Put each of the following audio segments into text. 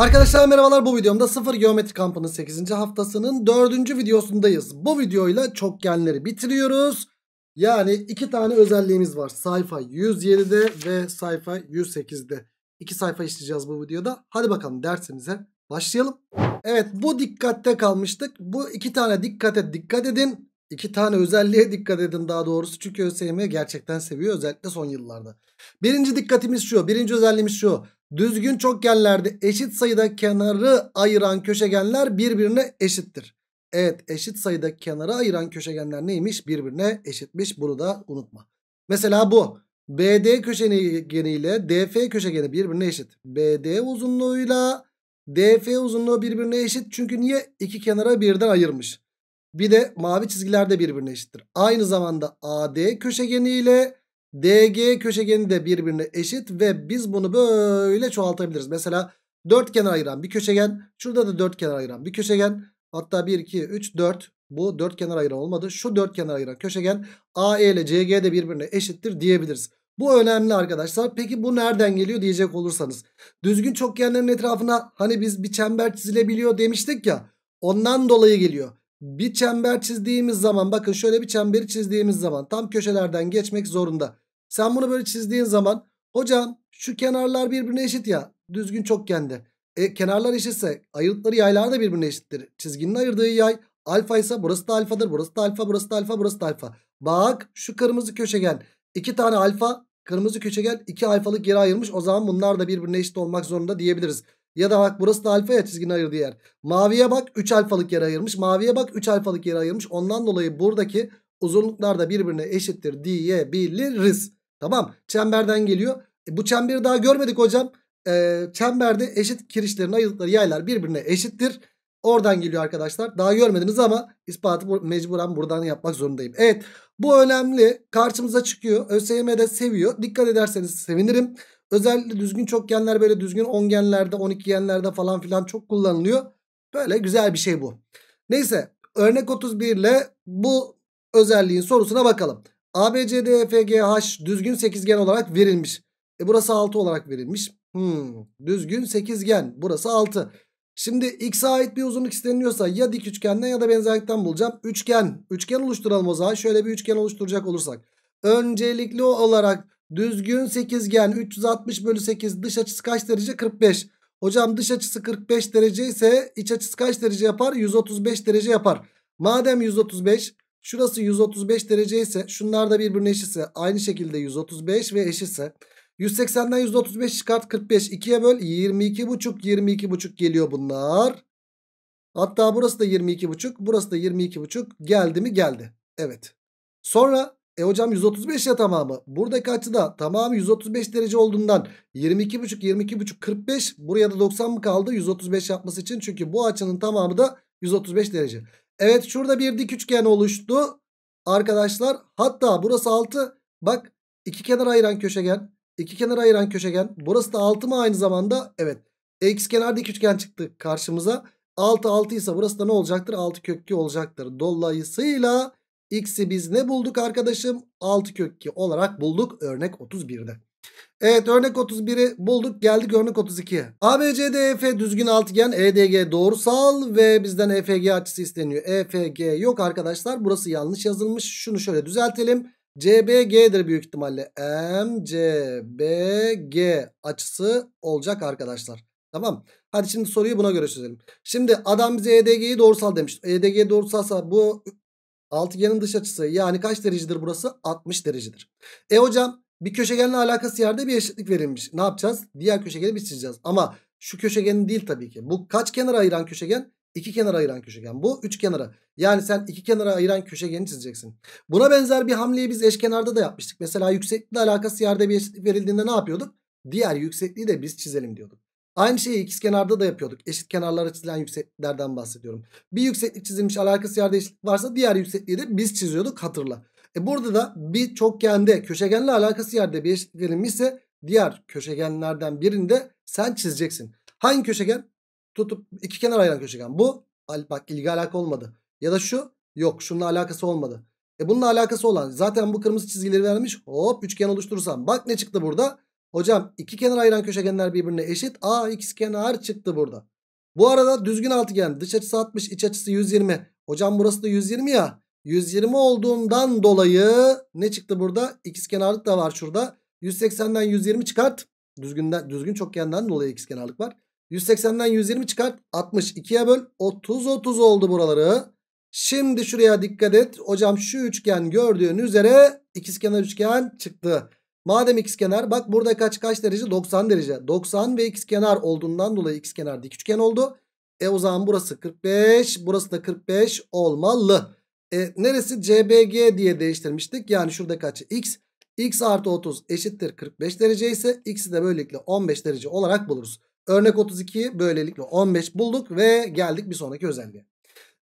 Arkadaşlar merhabalar bu videomda 0 Geometri Kampı'nın 8. haftasının 4. videosundayız. Bu videoyla çokgenleri bitiriyoruz. Yani iki tane özelliğimiz var. Sayfa 107'de ve sayfa 108'de. İki sayfa işleyeceğiz bu videoda. Hadi bakalım dersimize başlayalım. Evet bu dikkatte kalmıştık. Bu iki tane dikkate dikkat edin. İki tane özelliğe dikkat edin daha doğrusu. Çünkü ÖSYM gerçekten seviyor özellikle son yıllarda. Birinci dikkatimiz şu. Birinci özelliğimiz şu. Düzgün çokgenlerde eşit sayıda kenarı ayıran köşegenler birbirine eşittir. Evet eşit sayıda kenarı ayıran köşegenler neymiş? Birbirine eşitmiş. Bunu da unutma. Mesela bu. BD köşegeni ile DF köşegeni birbirine eşit. BD uzunluğuyla DF uzunluğu birbirine eşit. Çünkü niye? İki kenara birden ayırmış. Bir de mavi çizgiler de birbirine eşittir. Aynı zamanda AD köşegeni ile DG köşegeni de birbirine eşit ve biz bunu böyle çoğaltabiliriz. Mesela dört kenar ayıran bir köşegen. Şurada da dört kenar ayıran bir köşegen. Hatta 1, 2, 3, 4. Bu dört kenar ayıran olmadı. Şu dört kenar ayıran köşegen AE ile CG de birbirine eşittir diyebiliriz. Bu önemli arkadaşlar. Peki bu nereden geliyor diyecek olursanız. Düzgün çokgenlerin etrafına hani biz bir çember çizilebiliyor demiştik ya. Ondan dolayı geliyor. Bir çember çizdiğimiz zaman bakın şöyle bir çemberi çizdiğimiz zaman tam köşelerden geçmek zorunda. Sen bunu böyle çizdiğin zaman hocam şu kenarlar birbirine eşit ya düzgün çokgende. E, kenarlar eşitse ayırdıkları yaylar da birbirine eşittir. Çizginin ayırdığı yay alfa ise burası da alfadır. Burası da alfa, burası da alfa, burası da alfa. Bak şu kırmızı köşegen. iki tane alfa, kırmızı köşegen iki alfalık geri ayrılmış O zaman bunlar da birbirine eşit olmak zorunda diyebiliriz. Ya da bak burası da alfa ya çizginin ayırdığı yer. Maviye bak 3 alfalık yere ayırmış. Maviye bak 3 alfalık yere ayırmış. Ondan dolayı buradaki uzunluklar da birbirine eşittir diyebiliriz. Tamam çemberden geliyor. E, bu çemberi daha görmedik hocam. E, çemberde eşit kirişlerin ayırdıkları yaylar birbirine eşittir. Oradan geliyor arkadaşlar. Daha görmediniz ama ispatı mecburen buradan yapmak zorundayım. Evet bu önemli. Karşımıza çıkıyor. ÖSYM de seviyor. Dikkat ederseniz sevinirim. Özellikle düzgün çokgenler böyle düzgün ongenlerde, genlerde falan filan çok kullanılıyor. Böyle güzel bir şey bu. Neyse örnek 31 ile bu özelliğin sorusuna bakalım. ABCDFGH e düzgün sekizgen olarak verilmiş. E burası 6 olarak verilmiş. Hmm, düzgün sekizgen. Burası 6. Şimdi x'e ait bir uzunluk isteniyorsa ya dik üçgenden ya da benzerlikten bulacağım. Üçgen. Üçgen oluşturalım o zaman. Şöyle bir üçgen oluşturacak olursak. Öncelikli olarak düzgün sekizgen 360 bölü 8 dış açısı kaç derece? 45. Hocam dış açısı 45 derece ise iç açısı kaç derece yapar? 135 derece yapar. Madem 135 Şurası 135 derece ise şunlar da birbirine eşitse aynı şekilde 135 ve eşitse 180'den 135 çıkart 45 2'ye böl 22,5 22,5 geliyor bunlar. Hatta burası da 22,5 burası da 22,5 geldi mi geldi. Evet. Sonra e hocam 135 ya tamamı. Buradaki açıda tamamı 135 derece olduğundan 22,5 22,5 45 buraya da 90 mı kaldı 135 yapması için? Çünkü bu açının tamamı da 135 derece. Evet şurada bir dik üçgen oluştu. Arkadaşlar hatta burası 6. Bak iki kenar ayıran köşegen. iki kenar ayıran köşegen. Burası da 6 mı aynı zamanda? Evet. X kenar dik üçgen çıktı karşımıza. 6 6 ise burası da ne olacaktır? 6 kökü olacaktır. Dolayısıyla x'i biz ne bulduk arkadaşım? 6 kökü olarak bulduk örnek 31'de. Evet örnek 31'i bulduk geldik örnek 32'ye. ABCDEF düzgün altıgen EDG doğrusal ve bizden EFG açısı isteniyor. EFG yok arkadaşlar burası yanlış yazılmış. Şunu şöyle düzeltelim. CBG'dir büyük ihtimalle. MCBG açısı olacak arkadaşlar. Tamam. Hadi şimdi soruyu buna göre çözelim. Şimdi adam bize EDG'yi doğrusal demiş. EDG doğrusalsa bu altıgenin dış açısı yani kaç derecedir burası? 60 derecedir. E hocam bir köşegenle alakası yerde bir eşitlik verilmiş. Ne yapacağız? Diğer köşegeni biz çizeceğiz. Ama şu köşegenin değil tabii ki. Bu kaç kenara ayıran köşegen? İki kenara ayıran köşegen. Bu üç kenara. Yani sen iki kenara ayıran köşegeni çizeceksin. Buna benzer bir hamleyi biz eşkenarda da yapmıştık. Mesela yükseklikle alakası yerde bir eşitlik verildiğinde ne yapıyorduk? Diğer yüksekliği de biz çizelim diyorduk. Aynı şeyi ikiz kenarda da yapıyorduk. Eşit kenarlara çizilen yüksekliklerden bahsediyorum. Bir yükseklik çizilmiş alakası yerde eşitlik varsa diğer yüksekliği de biz çiziyorduk hatırla. E burada da bir çokgende köşegenle alakası yerde bir eşitlik verilmişse diğer köşegenlerden birinde sen çizeceksin. Hangi köşegen? Tutup iki kenar ayıran köşegen. Bu bak ilgi alaka olmadı. Ya da şu yok şununla alakası olmadı. E bununla alakası olan zaten bu kırmızı çizgileri vermiş. Hop üçgen oluşturursam bak ne çıktı burada? Hocam iki kenar ayıran köşegenler birbirine eşit. A x kenar çıktı burada. Bu arada düzgün altıgen dış açısı 60 iç açısı 120. Hocam burası da 120 ya. 120 olduğundan dolayı ne çıktı burada? İkizkenarlık da var şurada. 180'den 120 çıkart. Düzgünden, düzgün çokgenden dolayı ikizkenarlık var. 180'den 120 çıkart. 60 2'ye böl. 30 30 oldu buraları. Şimdi şuraya dikkat et. Hocam şu üçgen gördüğün üzere ikizkenar üçgen çıktı. Madem ikizkenar bak burada kaç kaç derece? 90 derece. 90 ve ikizkenar olduğundan dolayı ikizkenar dik üçgen oldu. E o zaman burası 45, burası da 45 olmalı. E, neresi? CBG diye değiştirmiştik. Yani şurada kaç? X. X artı 30 eşittir 45 derece ise X'i de böylelikle 15 derece olarak buluruz. Örnek 32'yi böylelikle 15 bulduk ve geldik bir sonraki özelliğe.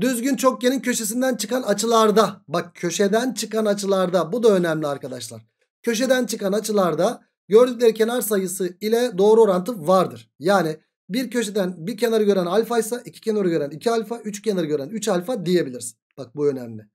Düzgün çokgenin köşesinden çıkan açılarda bak köşeden çıkan açılarda bu da önemli arkadaşlar. Köşeden çıkan açılarda gördükleri kenar sayısı ile doğru orantı vardır. Yani bir köşeden bir kenarı gören alfa ise iki kenarı gören iki alfa, üç kenarı gören üç alfa diyebiliriz. Bak bu önemli.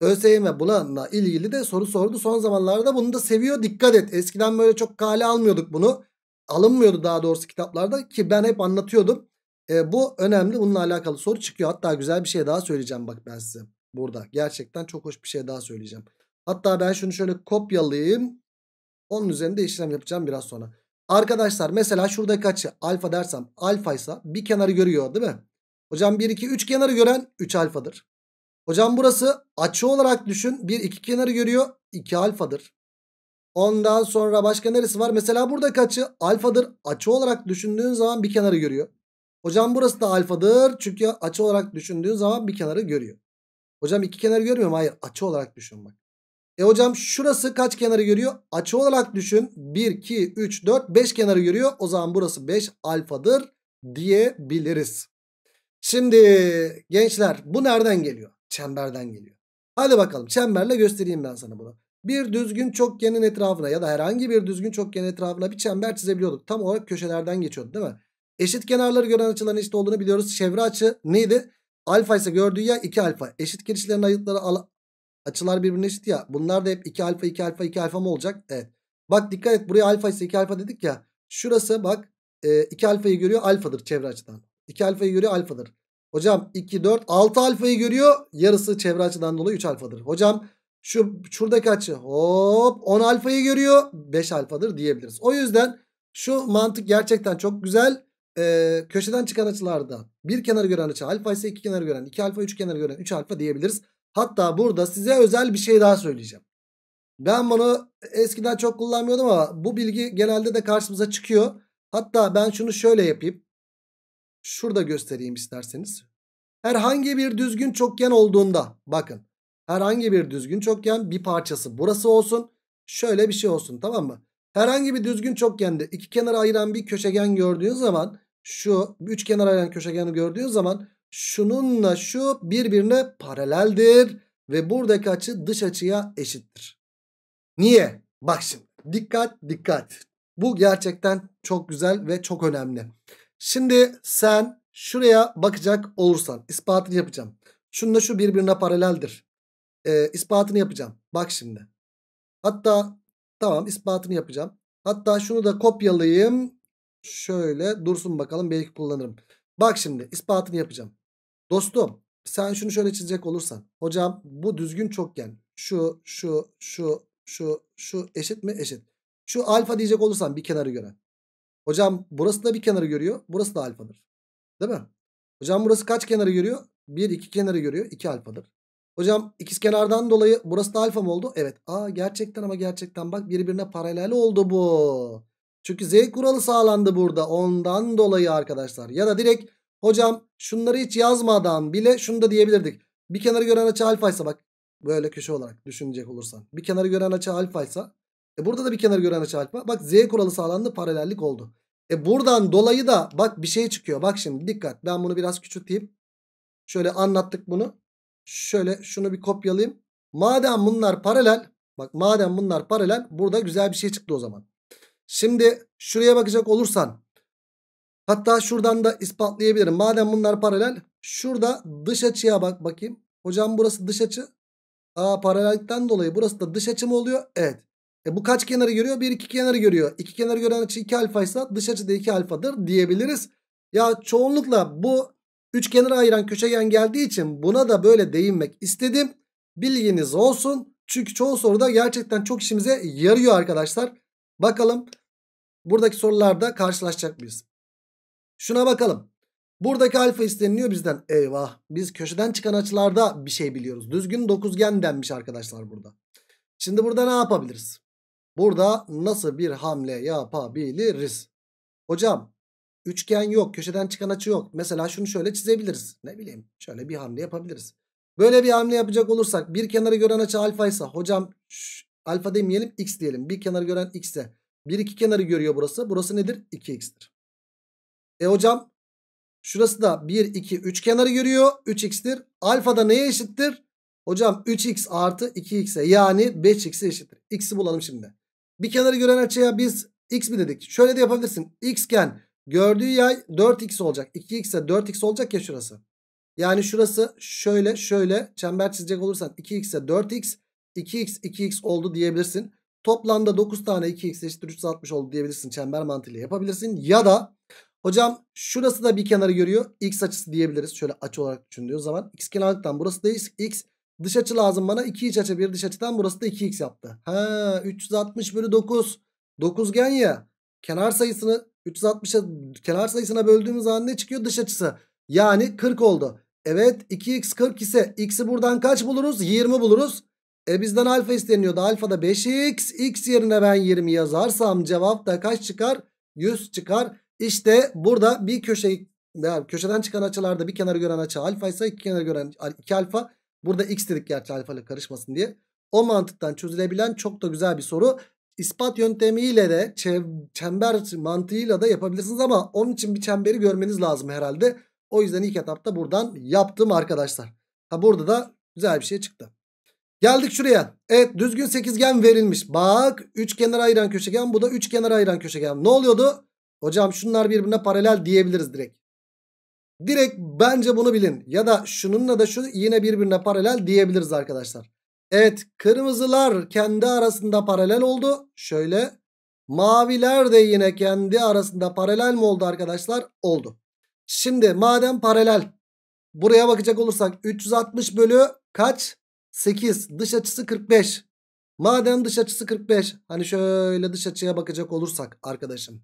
ÖSYM bununla ilgili de soru sordu. Son zamanlarda bunu da seviyor. Dikkat et. Eskiden böyle çok kale almıyorduk bunu. Alınmıyordu daha doğrusu kitaplarda ki ben hep anlatıyordum. E, bu önemli. Bununla alakalı soru çıkıyor. Hatta güzel bir şey daha söyleyeceğim bak ben size burada. Gerçekten çok hoş bir şey daha söyleyeceğim. Hatta ben şunu şöyle kopyalayayım. Onun üzerinde işlem yapacağım biraz sonra. Arkadaşlar mesela şuradaki açı alfa dersem alfa ise bir kenarı görüyor değil mi? Hocam 1, 2, 3 kenarı gören 3 alfadır. Hocam burası açı olarak düşün. Bir iki kenarı görüyor. 2 alfadır. Ondan sonra başka neresi var? Mesela burada açı alfadır. Açı olarak düşündüğün zaman bir kenarı görüyor. Hocam burası da alfadır. Çünkü açı olarak düşündüğün zaman bir kenarı görüyor. Hocam iki kenarı görmüyor mu? Hayır açı olarak düşün bak. E hocam şurası kaç kenarı görüyor? Açı olarak düşün. 1, 2, 3, 4, 5 kenarı görüyor. O zaman burası 5 alfadır diyebiliriz. Şimdi gençler bu nereden geliyor? Çemberden geliyor. Hadi bakalım çemberle göstereyim ben sana bunu. Bir düzgün çokgenin etrafına ya da herhangi bir düzgün çokgenin etrafına bir çember çizebiliyorduk. Tam olarak köşelerden geçiyordu değil mi? Eşit kenarları gören açıların eşit olduğunu biliyoruz. Çevre açı neydi? Alfa ise gördüğü ya 2 alfa. Eşit girişlerin ayıtları açılar birbirine eşit ya. Bunlar da hep 2 alfa 2 alfa 2 alfa mı olacak? Evet. Bak dikkat et buraya alfa ise 2 alfa dedik ya. Şurası bak 2 e, alfayı görüyor alfadır çevre açıdan. 2 alfayı görüyor alfadır. Hocam 2, 4, 6 alfayı görüyor. Yarısı çevre açıdan dolayı 3 alfadır. Hocam şu şuradaki açı hop 10 alfayı görüyor. 5 alfadır diyebiliriz. O yüzden şu mantık gerçekten çok güzel. Ee, köşeden çıkan açılarda bir kenarı gören açı alfa ise iki kenarı gören, iki alfa, üç kenarı gören, üç alfa diyebiliriz. Hatta burada size özel bir şey daha söyleyeceğim. Ben bunu eskiden çok kullanmıyordum ama bu bilgi genelde de karşımıza çıkıyor. Hatta ben şunu şöyle yapayım. Şurada göstereyim isterseniz. Herhangi bir düzgün çokgen olduğunda bakın. Herhangi bir düzgün çokgen bir parçası burası olsun. Şöyle bir şey olsun tamam mı? Herhangi bir düzgün çokgende iki kenara ayıran bir köşegen gördüğün zaman şu üç kenar ayıran köşegeni gördüğün zaman şununla şu birbirine paraleldir ve buradaki açı dış açıya eşittir. Niye? Bak şimdi dikkat dikkat. Bu gerçekten çok güzel ve çok önemli. Şimdi sen şuraya bakacak olursan ispatını yapacağım. Şununla şu birbirine paraleldir. Ee, ispatını yapacağım. Bak şimdi. Hatta tamam ispatını yapacağım. Hatta şunu da kopyalayayım. Şöyle dursun bakalım belki kullanırım. Bak şimdi ispatını yapacağım. Dostum sen şunu şöyle çizecek olursan. Hocam bu düzgün çokgen. Şu, şu, şu, şu, şu eşit mi? Eşit. Şu alfa diyecek olursan bir kenarı gören. Hocam burası da bir kenarı görüyor. Burası da alfadır. Değil mi? Hocam burası kaç kenarı görüyor? 1 2 kenarı görüyor. 2 alfadır. Hocam ikiz kenardan dolayı burası da alfa mı oldu? Evet. Aa gerçekten ama gerçekten bak birbirine paralel oldu bu. Çünkü z kuralı sağlandı burada. Ondan dolayı arkadaşlar. Ya da direkt hocam şunları hiç yazmadan bile şunu da diyebilirdik. Bir kenarı gören açı alfaysa bak böyle köşe olarak düşünecek olursan. Bir kenarı gören açı alfaysa e burada da bir kenar gören çarpma. Bak z kuralı sağlandı paralellik oldu. E buradan dolayı da bak bir şey çıkıyor. Bak şimdi dikkat ben bunu biraz küçülteyim. Şöyle anlattık bunu. Şöyle şunu bir kopyalayayım. Madem bunlar paralel. Bak madem bunlar paralel. Burada güzel bir şey çıktı o zaman. Şimdi şuraya bakacak olursan. Hatta şuradan da ispatlayabilirim. Madem bunlar paralel. Şurada dış açıya bak bakayım. Hocam burası dış açı. Aa paralellikten dolayı burası da dış açı mı oluyor? Evet. E bu kaç kenarı görüyor? Bir iki kenarı görüyor. İki kenarı gören açı 2 alfaysa dış açı da iki alfadır diyebiliriz. Ya çoğunlukla bu üç kenarı ayıran köşegen geldiği için buna da böyle değinmek istedim. Bilginiz olsun. Çünkü çoğu soruda gerçekten çok işimize yarıyor arkadaşlar. Bakalım buradaki sorularda karşılaşacak mıyız? Şuna bakalım. Buradaki alfa isteniliyor bizden. Eyvah biz köşeden çıkan açılarda bir şey biliyoruz. Düzgün dokuzgen denmiş arkadaşlar burada. Şimdi burada ne yapabiliriz? Burada nasıl bir hamle yapabiliriz? Hocam üçgen yok. Köşeden çıkan açı yok. Mesela şunu şöyle çizebiliriz. Ne bileyim şöyle bir hamle yapabiliriz. Böyle bir hamle yapacak olursak bir kenarı gören açı alfa ise hocam şş, alfa demeyelim x diyelim. Bir kenarı gören x ise bir iki kenarı görüyor burası. Burası nedir? 2x'tir. E hocam şurası da 1 2 3 kenarı görüyor. 3x'tir. Alfa da neye eşittir? Hocam 3x artı 2x'e yani 5x'e eşittir. X'i bulalım şimdi. Bir kenarı gören açıya biz x mi dedik? Şöyle de yapabilirsin. xken gördüğü yay 4x olacak. 2x'e 4x olacak ya şurası. Yani şurası şöyle şöyle çember çizecek olursan 2x'e 4x 2x 2x oldu diyebilirsin. Toplamda 9 tane 2x eşittir 360 oldu diyebilirsin. Çember mantığıyla yapabilirsin. Ya da hocam şurası da bir kenarı görüyor. x açısı diyebiliriz. Şöyle açı olarak düşündüğün zaman x kenarlıktan burası da x Dış açı lazım bana. 2 iç açı bir dış açıdan burası da 2x yaptı. Ha 360 bölü 9. 9 gen ya. Kenar sayısını 360'a kenar sayısına böldüğümüz zaman ne çıkıyor? Dış açısı. Yani 40 oldu. Evet 2x 40 ise x'i buradan kaç buluruz? 20 buluruz. E bizden alfa isteniyordu. Alfa da 5x. X yerine ben 20 yazarsam cevap da kaç çıkar? 100 çıkar. İşte burada bir köşe yani köşeden çıkan açılarda bir kenarı gören açı alfa ise iki kenarı gören iki alfa Burada x dedik gerçi alfa ile karışmasın diye. O mantıktan çözülebilen çok da güzel bir soru. İspat yöntemiyle de çember mantığıyla da yapabilirsiniz ama onun için bir çemberi görmeniz lazım herhalde. O yüzden ilk etapta buradan yaptım arkadaşlar. Ha burada da güzel bir şey çıktı. Geldik şuraya. Evet düzgün sekizgen verilmiş. Bak üç kenara ayıran köşegen bu da üç kenara ayıran köşegen. Ne oluyordu? Hocam şunlar birbirine paralel diyebiliriz direkt. Direkt bence bunu bilin. Ya da şununla da şu yine birbirine paralel diyebiliriz arkadaşlar. Evet kırmızılar kendi arasında paralel oldu. Şöyle maviler de yine kendi arasında paralel mi oldu arkadaşlar? Oldu. Şimdi madem paralel buraya bakacak olursak 360 bölü kaç? 8 dış açısı 45. Madem dış açısı 45 hani şöyle dış açıya bakacak olursak arkadaşım.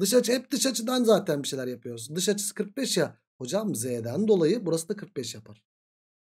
Dış açı hep dış açıdan zaten bir şeyler yapıyoruz. Dış açısı 45 ya. Hocam Z'den dolayı burası da 45 yapar.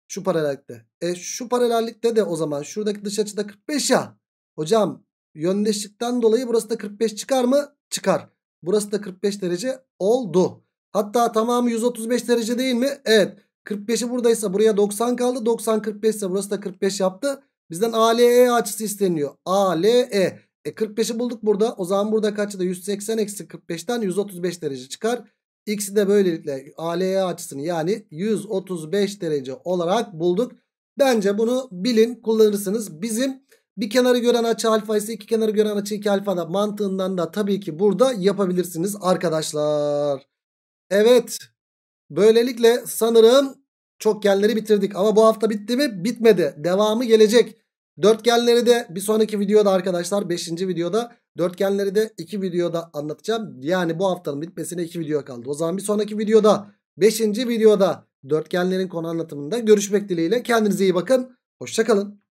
Şu paralellikte. E şu paralellikte de o zaman şuradaki dış açıda 45 ya. Hocam yöndeşlikten dolayı burası da 45 çıkar mı? Çıkar. Burası da 45 derece oldu. Hatta tamamı 135 derece değil mi? Evet. 45'i buradaysa buraya 90 kaldı. 90 45 ise burası da 45 yaptı. Bizden ALE açısı isteniyor. ALE. E 45'i e, bulduk burada. O zaman burada kaçı da 180 eksi 45'ten 135 derece çıkar. X'i de böylelikle ALE açısını yani 135 derece olarak bulduk. Bence bunu bilin kullanırsınız. Bizim bir kenarı gören açı alfa ise iki kenarı gören açı iki alfa da mantığından da tabii ki burada yapabilirsiniz arkadaşlar. Evet böylelikle sanırım çok çokgenleri bitirdik. Ama bu hafta bitti mi? Bitmedi. Devamı gelecek. Dörtgenleri de bir sonraki videoda arkadaşlar 5. videoda Dörtgenleri de iki videoda anlatacağım. Yani bu haftanın bitmesine iki video kaldı. O zaman bir sonraki videoda, beşinci videoda dörtgenlerin konu anlatımında görüşmek dileğiyle. Kendinize iyi bakın. Hoşçakalın.